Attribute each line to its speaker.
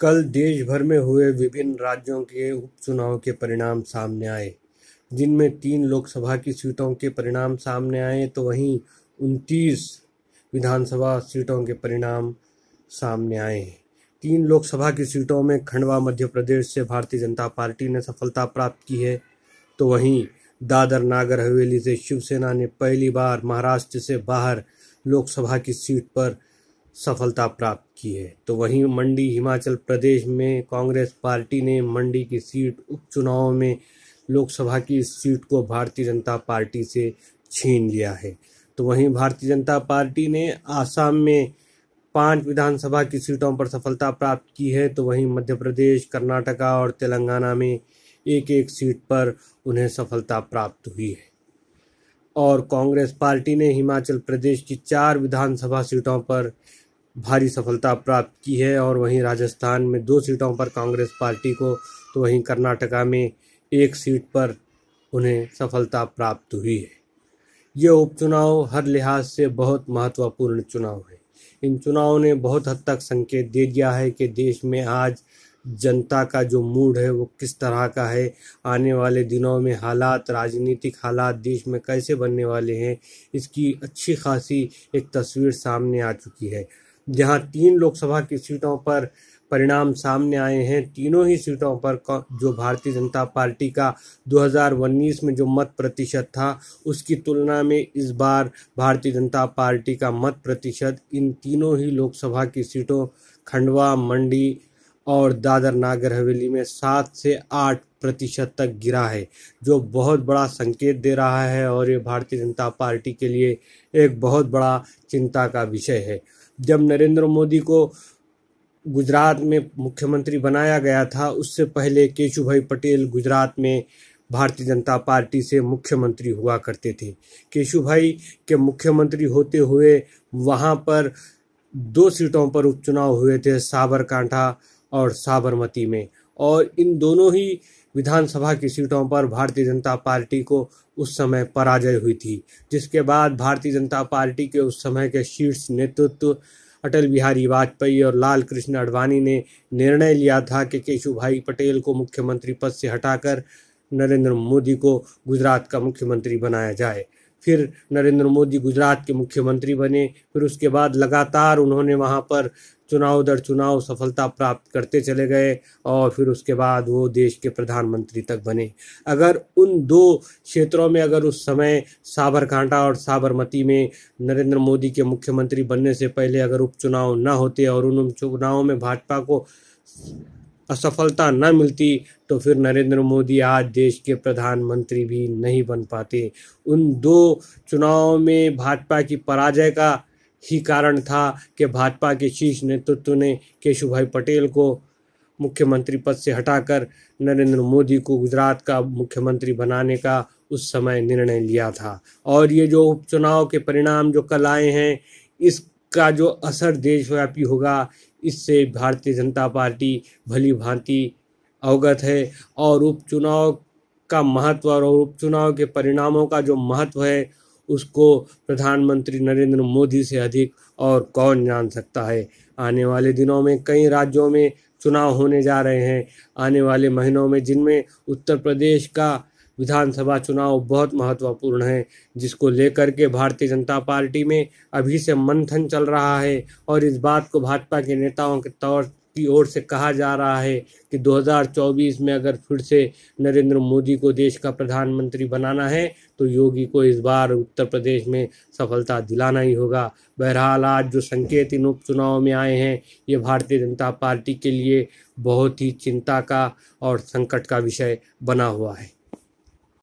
Speaker 1: कल देश भर में हुए विभिन्न राज्यों के उपचुनाव के परिणाम सामने आए जिनमें तीन लोकसभा की सीटों के परिणाम सामने आए तो वहीं उनतीस विधानसभा सीटों के परिणाम सामने आए तीन लोकसभा की सीटों में खंडवा मध्य प्रदेश से भारतीय जनता पार्टी ने सफलता प्राप्त की है तो वहीं दादर नागर हवेली से शिवसेना ने पहली बार महाराष्ट्र से बाहर लोकसभा की सीट पर सफलता प्राप्त की है तो वहीं मंडी हिमाचल प्रदेश में कांग्रेस पार्टी ने मंडी की सीट उपचुनाव में लोकसभा की इस सीट को भारतीय जनता पार्टी से छीन लिया है तो वहीं भारतीय जनता पार्टी ने आसाम में पांच विधानसभा की सीटों पर सफलता प्राप्त की है तो वहीं मध्य प्रदेश कर्नाटका और तेलंगाना में एक एक सीट पर उन्हें सफलता प्राप्त हुई है और कांग्रेस पार्टी ने हिमाचल प्रदेश की चार विधानसभा सीटों पर भारी सफलता प्राप्त की है और वहीं राजस्थान में दो सीटों पर कांग्रेस पार्टी को तो वहीं कर्नाटका में एक सीट पर उन्हें सफलता प्राप्त हुई है यह उपचुनाव हर लिहाज से बहुत महत्वपूर्ण चुनाव है इन चुनावों ने बहुत हद तक संकेत दे दिया है कि देश में आज जनता का जो मूड है वो किस तरह का है आने वाले दिनों में हालात राजनीतिक हालात देश में कैसे बनने वाले हैं इसकी अच्छी खासी एक तस्वीर सामने आ चुकी है जहां तीन लोकसभा की सीटों पर परिणाम सामने आए हैं तीनों ही सीटों पर जो भारतीय जनता पार्टी का 2019 में जो मत प्रतिशत था उसकी तुलना में इस बार भारतीय जनता पार्टी का मत प्रतिशत इन तीनों ही लोकसभा की सीटों खंडवा मंडी और दादर नागर हवेली में सात से आठ प्रतिशत तक गिरा है जो बहुत बड़ा संकेत दे रहा है और ये भारतीय जनता पार्टी के लिए एक बहुत बड़ा चिंता का विषय है जब नरेंद्र मोदी को गुजरात में मुख्यमंत्री बनाया गया था उससे पहले केशुभाई पटेल गुजरात में भारतीय जनता पार्टी से मुख्यमंत्री हुआ करते थे केशुभाई के मुख्यमंत्री होते हुए वहाँ पर दो सीटों पर उपचुनाव हुए थे साबरकांठा और साबरमती में और इन दोनों ही विधानसभा की सीटों पर भारतीय जनता पार्टी को उस समय पराजय हुई थी जिसके बाद भारतीय जनता पार्टी के उस समय के शीर्ष नेतृत्व अटल बिहारी वाजपेयी और लाल कृष्ण अडवाणी ने निर्णय लिया था कि केशु भाई पटेल को मुख्यमंत्री पद से हटाकर नरेंद्र मोदी को गुजरात का मुख्यमंत्री बनाया जाए फिर नरेंद्र मोदी गुजरात के मुख्यमंत्री बने फिर उसके बाद लगातार उन्होंने वहाँ पर चुनाव दर चुनाव सफलता प्राप्त करते चले गए और फिर उसके बाद वो देश के प्रधानमंत्री तक बने अगर उन दो क्षेत्रों में अगर उस समय साबरकांठा और साबरमती में नरेंद्र मोदी के मुख्यमंत्री बनने से पहले अगर उपचुनाव ना होते और उन उपचुनावों में भाजपा को असफलता न मिलती तो फिर नरेंद्र मोदी आज देश के प्रधानमंत्री भी नहीं बन पाते उन दो चुनावों में भाजपा की पराजय का ही कारण था कि भाजपा के शीर्ष नेतृत्व ने केशु भाई पटेल को मुख्यमंत्री पद से हटाकर नरेंद्र मोदी को गुजरात का मुख्यमंत्री बनाने का उस समय निर्णय लिया था और ये जो उपचुनाव के परिणाम जो कल आए हैं इसका जो असर देशव्यापी होगा इससे भारतीय जनता पार्टी भली भांति अवगत है और उपचुनाव का महत्व और उपचुनाव के परिणामों का जो महत्व है उसको प्रधानमंत्री नरेंद्र मोदी से अधिक और कौन जान सकता है आने वाले दिनों में कई राज्यों में चुनाव होने जा रहे हैं आने वाले महीनों में जिनमें उत्तर प्रदेश का विधानसभा चुनाव बहुत महत्वपूर्ण है जिसको लेकर के भारतीय जनता पार्टी में अभी से मंथन चल रहा है और इस बात को भाजपा के नेताओं के तौर की ओर से कहा जा रहा है कि 2024 में अगर फिर से नरेंद्र मोदी को देश का प्रधानमंत्री बनाना है तो योगी को इस बार उत्तर प्रदेश में सफलता दिलाना ही होगा बहरहाल आज जो संकेत इन उपचुनाव में आए हैं ये भारतीय जनता पार्टी के लिए बहुत ही चिंता का और संकट का विषय बना हुआ है